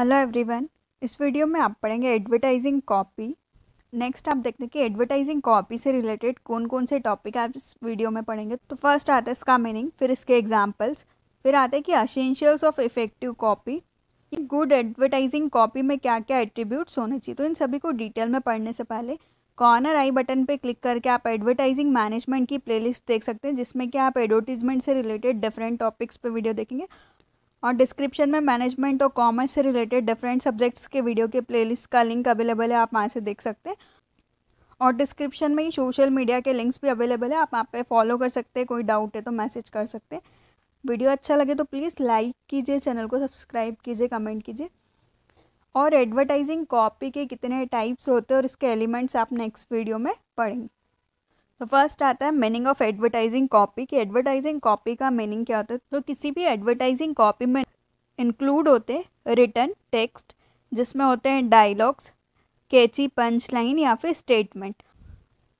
hello everyone इस video में आप पढ़ेंगे एडवर्टाइजिंग कॉपी नेक्स्ट आप देखते हैं कि एडवर्टाइजिंग कॉपी से रिलेटेड कौन कौन से टॉपिक आप इस वीडियो में पढ़ेंगे तो फर्स्ट आता है इसका मीनिंग फिर इसके एग्जाम्पल्स फिर आते हैं कि असेंशियल्स ऑफ इफेक्टिव कॉपी कि गुड एडवर्टाइजिंग कॉपी में क्या क्या एट्रीब्यूट्स होने चाहिए तो इन सभी को डिटेल में पढ़ने से पहले कॉर्नर आई बटन पर क्लिक करके आप एडवर्टाइजिंग मैनेजमेंट की प्लेलिस्ट देख सकते हैं जिसमें कि आप एडवर्टीजमेंट से रिलेटेड डिफरेंट टॉपिक्स पर वीडियो देखेंगे और डिस्क्रिप्शन में मैनेजमेंट और कॉमर्स से रिलेटेड डिफरेंट सब्जेक्ट्स के वीडियो के प्लेलिस्ट का लिंक अवेलेबल है आप वहाँ से देख सकते हैं और डिस्क्रिप्शन में ही सोशल मीडिया के लिंक्स भी अवेलेबल है आप वहाँ पे फॉलो कर सकते हैं कोई डाउट है तो मैसेज कर सकते हैं वीडियो अच्छा लगे तो प्लीज़ लाइक कीजिए चैनल को सब्सक्राइब कीजिए कमेंट कीजिए और एडवर्टाइजिंग कॉपी के कितने टाइप्स होते हैं और इसके एलिमेंट्स आप नेक्स्ट वीडियो में पढ़ेंगे तो फर्स्ट आता है मीनिंग ऑफ एडवर्टाइजिंग कॉपी कि एडवर्टाइजिंग कॉपी का मीनिंग क्या होता है तो किसी भी एडवर्टाइजिंग कॉपी में इंक्लूड होते रिटर्न टेक्स्ट जिसमें होते हैं डायलॉग्स कैची पंच लाइन या फिर स्टेटमेंट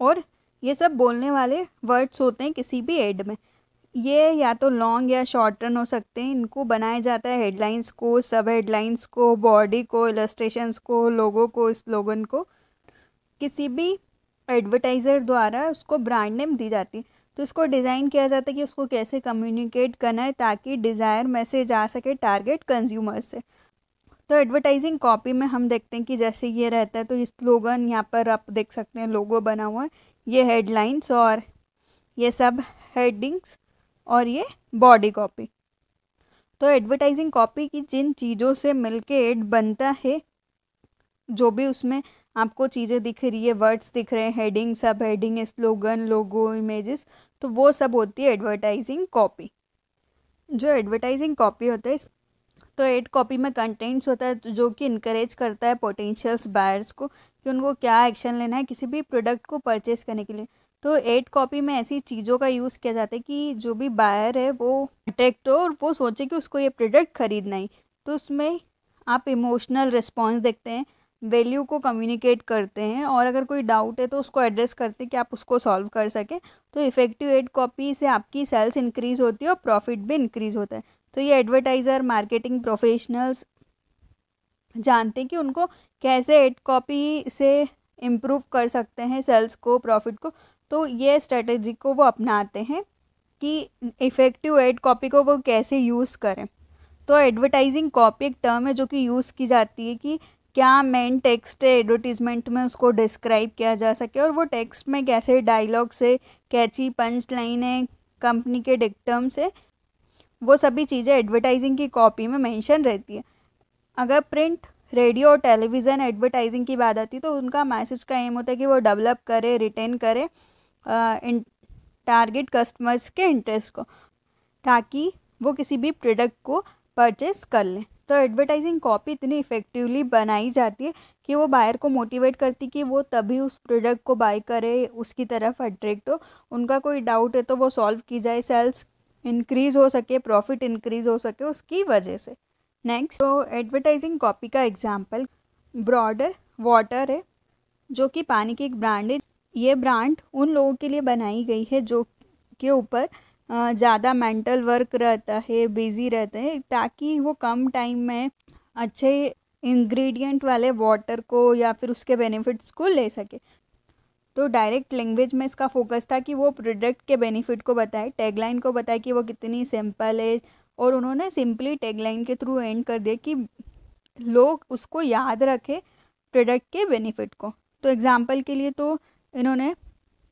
और ये सब बोलने वाले वर्ड्स होते हैं किसी भी एड में ये या तो लॉन्ग या शॉर्ट रन हो सकते हैं इनको बनाया जाता है हेडलाइंस को सब हेडलाइंस को बॉडी को इलस्ट्रेशंस को लोगों को स्लोगन को किसी भी एडवर्टाइज़र द्वारा उसको ब्रांड नेम दी जाती है तो इसको डिज़ाइन किया जाता है कि उसको कैसे कम्युनिकेट करना है ताकि डिज़ायर मैसेज आ सके टारगेट कंज्यूमर से तो एडवर्टाइजिंग कॉपी में हम देखते हैं कि जैसे ये रहता है तो इस स्लोगन यहाँ पर आप देख सकते हैं लोगो बना हुआ है ये हेडलाइंस और ये सब हेडिंग्स और ये बॉडी कॉपी तो एडवर्टाइजिंग कॉपी की जिन चीज़ों से मिलके एड बनता है जो भी उसमें आपको चीज़ें दिख रही है वर्ड्स दिख रहे हैं हेडिंग सब हेडिंग स्लोगन लोगो इमेजेस तो वो सब होती है एडवर्टाइजिंग कॉपी जो एडवर्टाइजिंग तो कॉपी होता है तो एड कॉपी में कंटेंट्स होता है जो कि इनक्रेज करता है पोटेंशियल्स बायर्स को कि उनको क्या एक्शन लेना है किसी भी प्रोडक्ट को परचेज करने के लिए तो एड कॉपी में ऐसी चीज़ों का यूज़ किया जाता है कि जो भी बायर है वो अट्रैक्ट हो और वो सोचे कि उसको ये प्रोडक्ट खरीदना ही तो उसमें आप इमोशनल रिस्पॉन्स देखते हैं वैल्यू को कम्युनिकेट करते हैं और अगर कोई डाउट है तो उसको एड्रेस करते हैं कि आप उसको सॉल्व कर सकें तो इफ़ेक्टिव एड कॉपी से आपकी सेल्स इंक्रीज़ होती है और प्रॉफिट भी इंक्रीज़ होता है तो ये एडवर्टाइज़र मार्केटिंग प्रोफेशनल्स जानते हैं कि उनको कैसे एड कॉपी से इम्प्रूव कर सकते हैं सेल्स को प्रॉफिट को तो ये स्ट्रेटेजी को वो अपनाते हैं कि इफ़ेक्टिव एड कॉपी को वो कैसे यूज़ करें तो एडवर्टाइजिंग कॉपी एक टर्म है जो कि यूज़ की जाती है कि क्या मेन टेक्स्ट है एडवर्टीज़मेंट में उसको डिस्क्राइब किया जा सके और वो टेक्स्ट में कैसे डायलॉग से कैची पंच लाइन है कंपनी के डिक्टम से वो सभी चीज़ें एडवर्टाइजिंग की कॉपी में मेंशन रहती है अगर प्रिंट रेडियो और टेलीविज़न एडवर्टाइजिंग की बात आती है तो उनका मैसेज का एम होता है कि वो डेवलप करे रिटेन करे टारगेट कस्टमर्स के इंटरेस्ट को ताकि वो किसी भी प्रोडक्ट को परचेस कर लें तो एडवर्टाइजिंग कॉपी इतनी इफ़ेक्टिवली बनाई जाती है कि वो बायर को मोटिवेट करती कि वो तभी उस प्रोडक्ट को बाय करे उसकी तरफ अट्रैक्ट हो उनका कोई डाउट है तो वो सॉल्व की जाए सेल्स इंक्रीज़ हो सके प्रॉफिट इंक्रीज़ हो सके उसकी वजह से नेक्स्ट तो एडवर्टाइजिंग कॉपी का एग्जाम्पल ब्रॉडर वाटर है जो कि पानी की एक ब्रांड है ये ब्रांड उन लोगों के लिए बनाई गई है जो के ऊपर ज़्यादा मेंटल वर्क रहता है बिज़ी रहते हैं ताकि वो कम टाइम में अच्छे इंग्रेडिएंट वाले वाटर को या फिर उसके बेनिफिट्स को ले सके तो डायरेक्ट लैंग्वेज में इसका फोकस था कि वो प्रोडक्ट के बेनिफिट को बताए टैगलाइन को बताए कि वो कितनी सिंपल है और उन्होंने सिंपली टैगलाइन के थ्रू एंड कर दिया कि लोग उसको याद रखें प्रोडक्ट के बेनिफिट को तो एग्ज़ाम्पल के लिए तो इन्होंने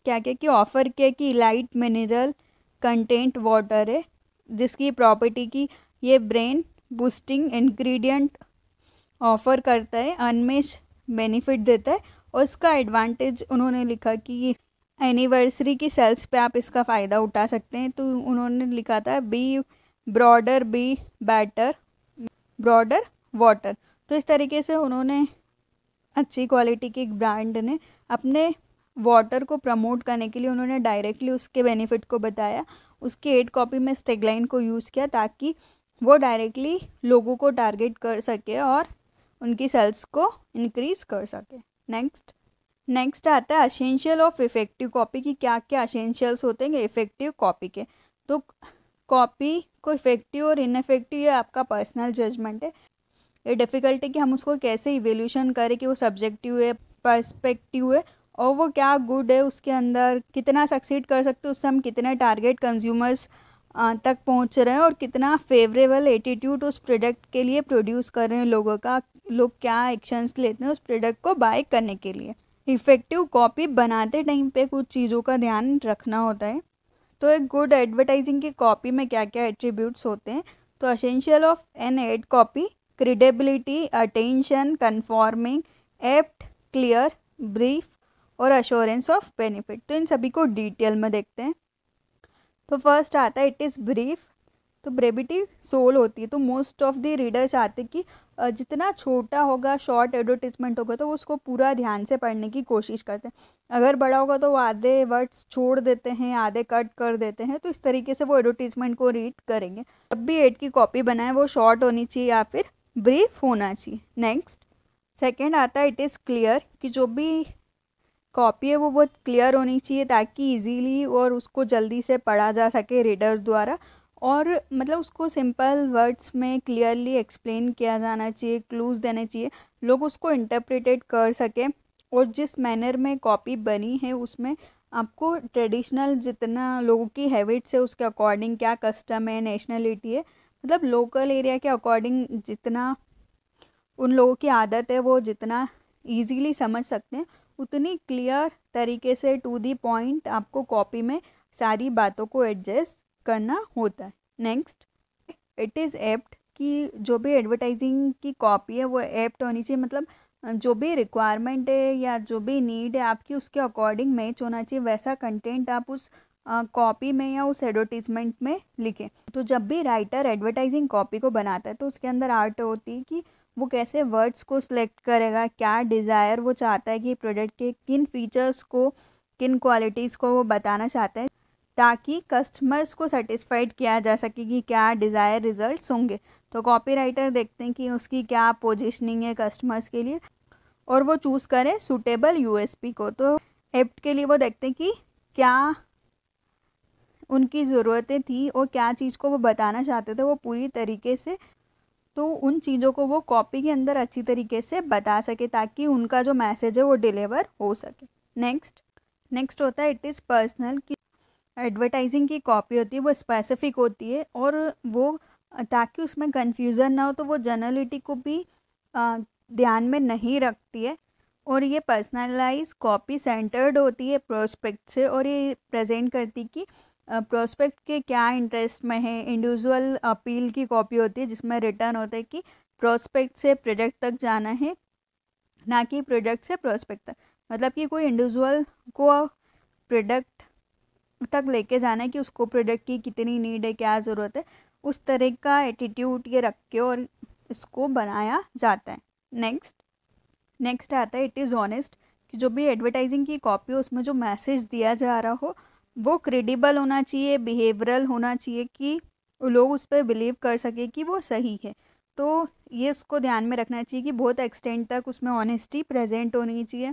क्या किया कि ऑफ़र किया कि लाइट मिनरल कंटेंट वाटर है जिसकी प्रॉपर्टी की ये ब्रेन बूस्टिंग इंग्रेडिएंट ऑफर करता है अनमेश बेनिफिट देता है और इसका एडवांटेज उन्होंने लिखा कि एनिवर्सरी की सेल्स पे आप इसका फ़ायदा उठा सकते हैं तो उन्होंने लिखा था be broader be better broader water तो इस तरीके से उन्होंने अच्छी क्वालिटी की ब्रांड ने अपने वाटर को प्रमोट करने के लिए उन्होंने डायरेक्टली उसके बेनिफिट को बताया उसकी एड कॉपी में स्टेगलाइन को यूज़ किया ताकि वो डायरेक्टली लोगों को टारगेट कर सके और उनकी सेल्स को इनक्रीज़ कर सके नेक्स्ट नेक्स्ट आता है असेंशियल ऑफ इफेक्टिव कॉपी की क्या क्या असेंशियल्स होते हैं इफेक्टिव कॉपी के तो कॉपी को इफेक्टिव और इनफेक्टिव ये आपका पर्सनल जजमेंट है ये डिफ़िकल्ट है कि हम उसको कैसे इवेल्यूशन करें कि वो सब्जेक्टिव है पर्सपेक्टिव है और वो क्या गुड है उसके अंदर कितना सक्सीड कर सकते हैं उससे हम कितने टारगेट कंज्यूमर्स तक पहुंच रहे हैं और कितना फेवरेबल एटीट्यूड उस प्रोडक्ट के लिए प्रोड्यूस कर रहे हैं लोगों का लोग क्या एक्शंस लेते हैं उस प्रोडक्ट को बाय करने के लिए इफ़ेक्टिव कॉपी बनाते टाइम पे कुछ चीज़ों का ध्यान रखना होता है तो एक गुड एडवर्टाइजिंग की कॉपी में क्या क्या एट्रीब्यूट्स होते हैं तो essential of an ad copy credibility attention conforming apt clear brief और अश्योरेंस ऑफ बेनिफिट तो इन सभी को डिटेल में देखते हैं तो फर्स्ट आता है इट इज़ ब्रीफ तो ब्रेविटी सोल होती है तो मोस्ट ऑफ दी रीडर चाहते कि जितना छोटा होगा शॉर्ट एडवर्टिजमेंट होगा तो वो उसको पूरा ध्यान से पढ़ने की कोशिश करते हैं अगर बड़ा होगा तो वो आधे वर्ड्स छोड़ देते हैं आधे कट कर देते हैं तो इस तरीके से वो एडवर्टीजमेंट को रीड करेंगे जब भी एड की कॉपी बनाए वो शॉर्ट होनी चाहिए या फिर ब्रीफ होना चाहिए नेक्स्ट सेकेंड आता है इट इज़ क्लियर कि जो भी कॉपी है वो बहुत क्लियर होनी चाहिए ताकि इजीली और उसको जल्दी से पढ़ा जा सके रीडर्स द्वारा और मतलब उसको सिंपल वर्ड्स में क्लियरली एक्सप्लेन किया जाना चाहिए क्लूज देने चाहिए लोग उसको इंटरप्रिटेट कर सकें और जिस मैनर में कॉपी बनी है उसमें आपको ट्रेडिशनल जितना लोगों की हैबिट्स है उसके अकॉर्डिंग क्या कस्टम है नेशनलिटी है मतलब लोकल एरिया के अकॉर्डिंग जितना उन लोगों की आदत है वो जितना ईजीली समझ सकते हैं उतनी क्लियर तरीके से टू दी पॉइंट आपको कॉपी में सारी बातों को एडजस्ट करना होता है नेक्स्ट इट इज़ एप्ट कि जो भी एडवर्टाइजिंग की कॉपी है वो एप्ट होनी चाहिए मतलब जो भी रिक्वायरमेंट है या जो भी नीड है आपकी उसके अकॉर्डिंग मैच होना चाहिए वैसा कंटेंट आप उस कॉपी में या उस एडवर्टीजमेंट में लिखें तो जब भी राइटर एडवर्टाइजिंग कॉपी को बनाता है तो उसके अंदर आर्ट होती है कि वो कैसे वर्ड्स को सिलेक्ट करेगा क्या डिज़ायर वो चाहता है कि प्रोडक्ट के किन फीचर्स को किन क्वालिटीज़ को वो बताना चाहता है ताकि कस्टमर्स को सेटिस्फाइड किया जा सके कि क्या डिज़ायर रिज़ल्ट होंगे तो कॉपीराइटर देखते हैं कि उसकी क्या पोजिशनिंग है कस्टमर्स के लिए और वो चूज़ करें सूटेबल यूएसपी को तो एप्ट के लिए वो देखते हैं कि क्या उनकी ज़रूरतें थी और क्या चीज़ को वो बताना चाहते थे वो पूरी तरीके से तो उन चीज़ों को वो कॉपी के अंदर अच्छी तरीके से बता सके ताकि उनका जो मैसेज है वो डिलीवर हो सके नेक्स्ट नेक्स्ट होता है इट इज़ पर्सनल कि एडवर्टाइजिंग की कॉपी होती है वो स्पेसिफिक होती है और वो ताकि उसमें कन्फ्यूज़न ना हो तो वो जर्नलिटी को भी आ, ध्यान में नहीं रखती है और ये पर्सनलाइज कॉपी सेंटर्ड होती है प्रोस्पेक्ट से और ये प्रेजेंट करती कि प्रोस्पेक्ट के क्या इंटरेस्ट में है इंडिविजुअल अपील की कॉपी होती है जिसमें रिटर्न होता है कि प्रोस्पेक्ट से प्रोजेक्ट तक जाना है ना कि प्रोडक्ट से प्रोस्पेक्ट तक मतलब कि कोई इंडिविजुअल को प्रोडक्ट तक लेके जाना है कि उसको प्रोडक्ट की कितनी नीड है क्या ज़रूरत है उस तरह का एटीट्यूड ये रख के और इसको बनाया जाता है नेक्स्ट नेक्स्ट आता है इट इज़ ऑनेस्ट कि जो भी एडवर्टाइजिंग की कॉपी हो उसमें जो मैसेज दिया जा रहा हो वो क्रेडिबल होना चाहिए बिहेवरल होना चाहिए कि लोग उस पर बिलीव कर सके कि वो सही है तो ये उसको ध्यान में रखना चाहिए कि बहुत एक्सटेंड तक उसमें ऑनेस्टी प्रेजेंट होनी चाहिए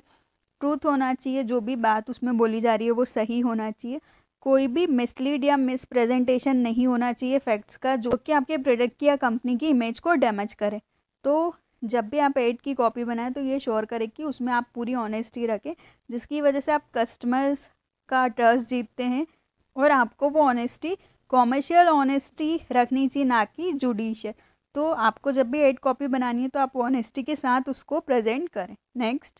ट्रूथ होना चाहिए जो भी बात उसमें बोली जा रही है वो सही होना चाहिए कोई भी मिसलीड या मिस प्रेजेंटेशन नहीं होना चाहिए फैक्ट्स का जो कि आपके प्रोडक्ट या कंपनी की इमेज को डैमेज करे तो जब भी आप एड की कॉपी बनाएं तो ये श्योर करें कि उसमें आप पूरी ऑनेस्टी रखें जिसकी वजह से आप कस्टमर्स का ट्रस्ट जीतते हैं और आपको वो ऑनेस्टी कॉमर्शियल ऑनेस्टी रखनी चाहिए ना कि जुडिशियल तो आपको जब भी एड कॉपी बनानी है तो आप ऑनेस्टी के साथ उसको प्रेजेंट करें नेक्स्ट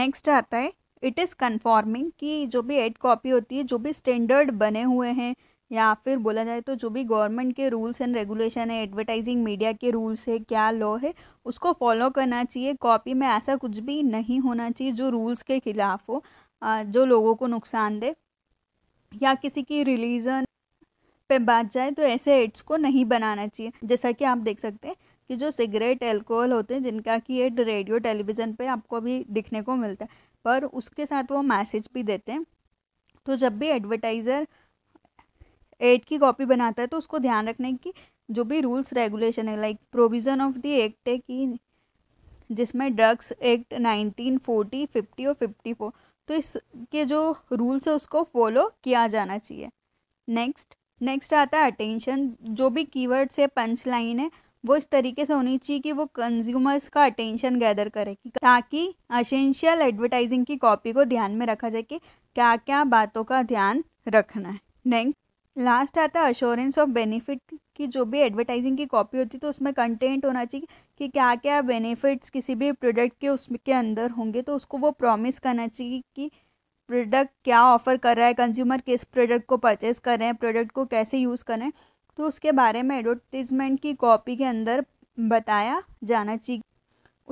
नेक्स्ट आता है इट इज़ कन्फॉर्मिंग कि जो भी एड कॉपी होती है जो भी स्टैंडर्ड बने हुए हैं या फिर बोला जाए तो जो भी गवर्नमेंट के रूल्स एंड रेगुलेशन है एडवर्टाइजिंग मीडिया के रूल्स है क्या लॉ है उसको फॉलो करना चाहिए कॉपी में ऐसा कुछ भी नहीं होना चाहिए जो रूल्स के खिलाफ हो जो लोगों को नुकसान दे या किसी की रिलीजन पे बात जाए तो ऐसे एड्स को नहीं बनाना चाहिए जैसा कि आप देख सकते हैं कि जो सिगरेट एल्कोहल होते हैं जिनका कि एड रेडियो टेलीविज़न पे आपको अभी दिखने को मिलता है पर उसके साथ वो मैसेज भी देते हैं तो जब भी एडवर्टाइज़र एड की कॉपी बनाता है तो उसको ध्यान रखने की जो भी रूल्स रेगुलेशन है like provision of the act है कि जिसमें drugs act nineteen forty fifty और फिफ्टी फोर तो इसके जो रूल्स है उसको फॉलो किया जाना चाहिए नेक्स्ट नेक्स्ट आता है अटेंशन जो भी कीवर्ड्स है पंच लाइन है वो इस तरीके से होनी चाहिए कि वो कंज्यूमर्स का अटेंशन गैदर करेगी ताकि असेंशियल एडवर्टाइजिंग की कॉपी को ध्यान में रखा जाए कि क्या क्या बातों का ध्यान रखना है नेक्स्ट लास्ट आता है अश्योरेंस ऑफ बेनिफिट की जो भी एडवर्टाइजिंग की कॉपी होती है तो उसमें कंटेंट होना चाहिए कि क्या क्या बेनिफिट्स किसी भी प्रोडक्ट के उसके अंदर होंगे तो उसको वो प्रॉमिस करना चाहिए कि प्रोडक्ट क्या ऑफ़र कर रहा है कंज्यूमर किस प्रोडक्ट को परचेस कर रहे हैं प्रोडक्ट को कैसे यूज़ करें तो उसके बारे में एडवर्टीज़मेंट की कॉपी के अंदर बताया जाना चाहिए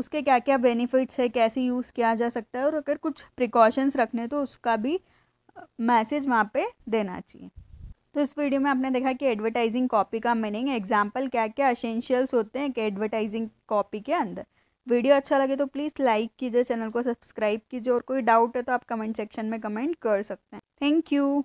उसके क्या क्या बेनिफिट्स है कैसे यूज़ किया जा सकता है और अगर कुछ प्रिकॉशंस रखने तो उसका भी मैसेज वहाँ पे देना चाहिए तो इस वीडियो में आपने देखा कि एडवर्टाइजिंग कॉपी का मीनिंग एग्जाम्पल क्या क्या असेंशियल्स होते हैं कि एडवर्टाइजिंग कॉपी के अंदर वीडियो अच्छा लगे तो प्लीज़ लाइक कीजिए चैनल को सब्सक्राइब कीजिए और कोई डाउट है तो आप कमेंट सेक्शन में कमेंट कर सकते हैं थैंक यू